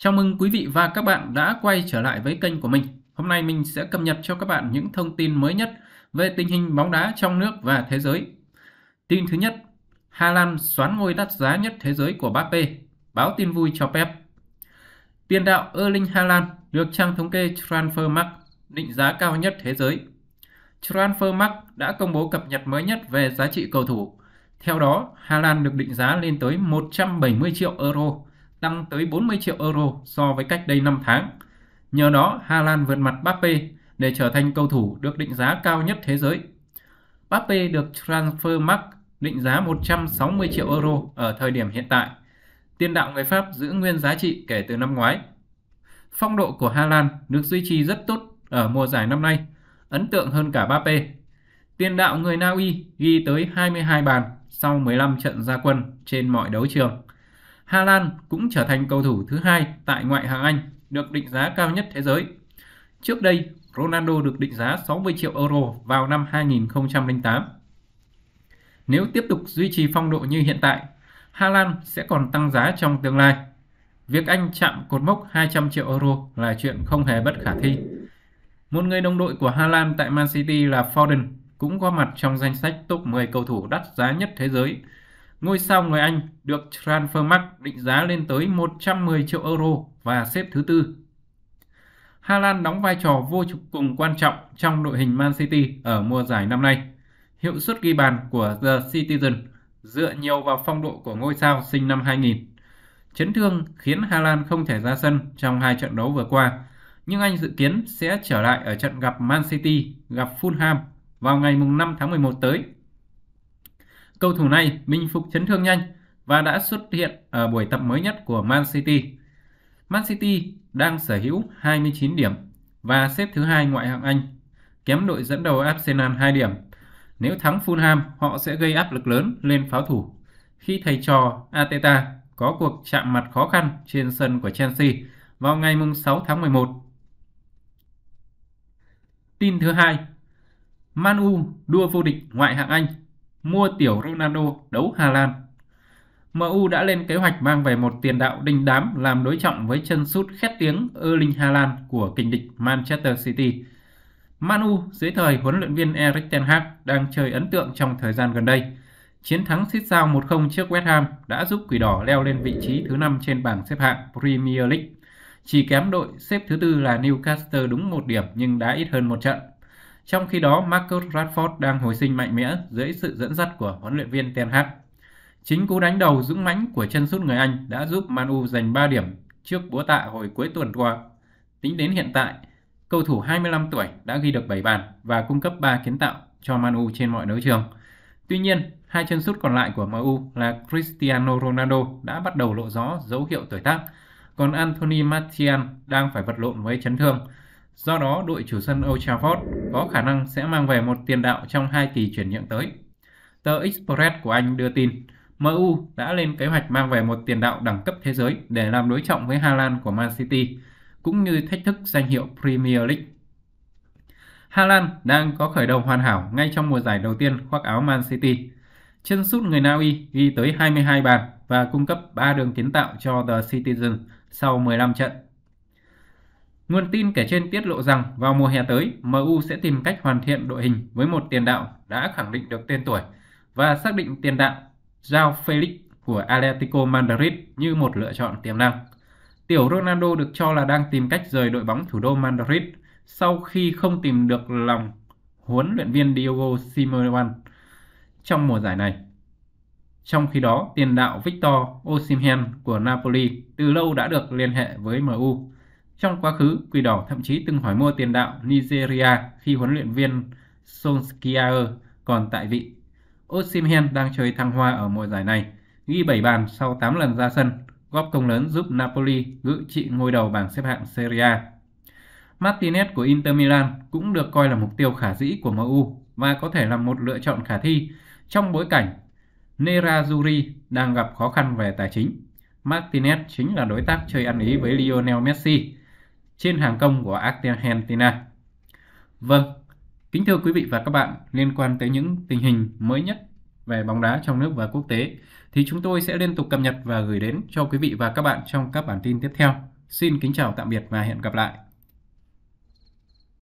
Chào mừng quý vị và các bạn đã quay trở lại với kênh của mình. Hôm nay mình sẽ cập nhật cho các bạn những thông tin mới nhất về tình hình bóng đá trong nước và thế giới. Tin thứ nhất, Hà Lan xoán ngôi đắt giá nhất thế giới của Bappe, báo tin vui cho Pep. Tiền đạo Erling Haaland được trang thống kê Transfermarkt định giá cao nhất thế giới. Transfermarkt đã công bố cập nhật mới nhất về giá trị cầu thủ. Theo đó, Hà Lan được định giá lên tới 170 triệu euro, tăng tới 40 triệu euro so với cách đây 5 tháng. Nhờ đó, Hà Lan vượt mặt Mbappe để trở thành cầu thủ được định giá cao nhất thế giới. Mbappe được Transfermarkt định giá 160 triệu euro ở thời điểm hiện tại. Tiền đạo người Pháp giữ nguyên giá trị kể từ năm ngoái. Phong độ của Hà Lan được duy trì rất tốt ở mùa giải năm nay, ấn tượng hơn cả Mbappe. Tiền đạo người Na Uy ghi tới 22 bàn sau 15 trận ra quân trên mọi đấu trường. Hà Lan cũng trở thành cầu thủ thứ hai tại ngoại hạng Anh được định giá cao nhất thế giới. Trước đây, Ronaldo được định giá 60 triệu euro vào năm 2008. Nếu tiếp tục duy trì phong độ như hiện tại, Hà Lan sẽ còn tăng giá trong tương lai. Việc Anh chạm cột mốc 200 triệu euro là chuyện không hề bất khả thi. Một người đồng đội của Hà Lan tại Man City là Foden cũng có mặt trong danh sách top 10 cầu thủ đắt giá nhất thế giới Ngôi sao người Anh được Transfermarkt định giá lên tới 110 triệu euro và xếp thứ tư. Hà Lan đóng vai trò vô cùng quan trọng trong đội hình Man City ở mùa giải năm nay. Hiệu suất ghi bàn của The Citizen dựa nhiều vào phong độ của ngôi sao sinh năm 2000. Chấn thương khiến Hà Lan không thể ra sân trong hai trận đấu vừa qua, nhưng anh dự kiến sẽ trở lại ở trận gặp Man City, gặp Fulham vào ngày 5 tháng 11 tới Cầu thủ này bình phục chấn thương nhanh và đã xuất hiện ở buổi tập mới nhất của Man City. Man City đang sở hữu 29 điểm và xếp thứ hai ngoại hạng Anh, kém đội dẫn đầu Arsenal 2 điểm. Nếu thắng Fulham, họ sẽ gây áp lực lớn lên pháo thủ khi thầy trò Ateta có cuộc chạm mặt khó khăn trên sân của Chelsea vào ngày 6 tháng 11. Tin thứ hai, Man U đua vô địch ngoại hạng Anh mua tiểu Ronaldo đấu Hà Lan. MU đã lên kế hoạch mang về một tiền đạo đình đám làm đối trọng với chân sút khét tiếng Erling Haaland của kình địch Manchester City. Manu dưới thời huấn luyện viên Erik Ten Hag đang chơi ấn tượng trong thời gian gần đây. Chiến thắng xít sao 1-0 trước West Ham đã giúp Quỷ Đỏ leo lên vị trí thứ 5 trên bảng xếp hạng Premier League. Chỉ kém đội xếp thứ tư là Newcastle đúng một điểm nhưng đã ít hơn một trận. Trong khi đó, Marcus Rashford đang hồi sinh mạnh mẽ dưới sự dẫn dắt của huấn luyện viên Ten Hag. Chính cú đánh đầu dũng mãnh của chân sút người Anh đã giúp Man U giành 3 điểm trước búa tạ hồi cuối tuần qua. Tính đến hiện tại, cầu thủ 25 tuổi đã ghi được 7 bàn và cung cấp 3 kiến tạo cho Man U trên mọi đấu trường. Tuy nhiên, hai chân sút còn lại của MU là Cristiano Ronaldo đã bắt đầu lộ rõ dấu hiệu tuổi tác, còn Anthony Martial đang phải vật lộn với chấn thương. Do đó, đội chủ sân Old Trafford có khả năng sẽ mang về một tiền đạo trong hai kỳ chuyển nhượng tới. Tờ Express của Anh đưa tin, MU đã lên kế hoạch mang về một tiền đạo đẳng cấp thế giới để làm đối trọng với Haaland của Man City, cũng như thách thức danh hiệu Premier League. Haaland đang có khởi đầu hoàn hảo ngay trong mùa giải đầu tiên khoác áo Man City. Chân sút người Na Uy ghi tới 22 bàn và cung cấp 3 đường kiến tạo cho The Citizen sau 15 trận. Nguồn tin kể trên tiết lộ rằng vào mùa hè tới, MU sẽ tìm cách hoàn thiện đội hình với một tiền đạo đã khẳng định được tên tuổi và xác định tiền đạo Giao Felix của Atletico Madrid như một lựa chọn tiềm năng. Tiểu Ronaldo được cho là đang tìm cách rời đội bóng thủ đô Madrid sau khi không tìm được lòng huấn luyện viên Diego Simeone trong mùa giải này. Trong khi đó, tiền đạo Victor Osimhen của Napoli từ lâu đã được liên hệ với MU. Trong quá khứ, Quỷ Đỏ thậm chí từng hỏi mua tiền đạo Nigeria khi huấn luyện viên Solskjaer còn tại vị. Osimhen đang chơi thăng hoa ở mùa giải này, ghi 7 bàn sau 8 lần ra sân, góp công lớn giúp Napoli giữ trị ngôi đầu bảng xếp hạng Serie A. Martinez của Inter Milan cũng được coi là mục tiêu khả dĩ của MU và có thể là một lựa chọn khả thi trong bối cảnh Nerazzurri đang gặp khó khăn về tài chính. Martinez chính là đối tác chơi ăn ý với Lionel Messi trên hàng công của Argentina. Vâng, kính thưa quý vị và các bạn, liên quan tới những tình hình mới nhất về bóng đá trong nước và quốc tế thì chúng tôi sẽ liên tục cập nhật và gửi đến cho quý vị và các bạn trong các bản tin tiếp theo. Xin kính chào tạm biệt và hẹn gặp lại.